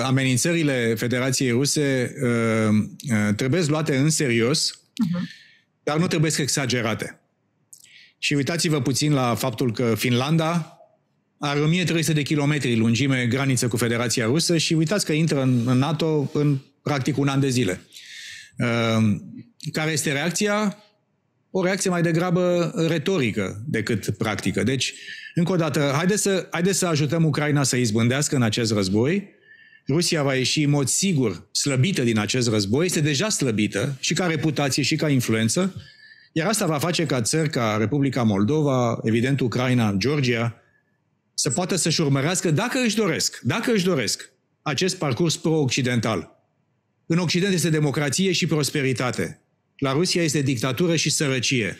amenințările Federației Ruse uh, uh, trebuie luate în serios, uh-huh. dar nu trebuie exagerate. Și uitați-vă puțin la faptul că Finlanda are 1300 de kilometri lungime graniță cu Federația Rusă și uitați că intră în, în NATO în practic un an de zile. Uh, care este reacția? O reacție mai degrabă retorică decât practică. Deci, încă o dată, haideți să, haide să ajutăm Ucraina să izbândească în acest război, Rusia va ieși în mod sigur slăbită din acest război, este deja slăbită și ca reputație și ca influență, iar asta va face ca țări ca Republica Moldova, evident Ucraina, Georgia, să poată să-și urmărească, dacă își doresc, dacă își doresc, acest parcurs pro-occidental. În Occident este democrație și prosperitate. La Rusia este dictatură și sărăcie.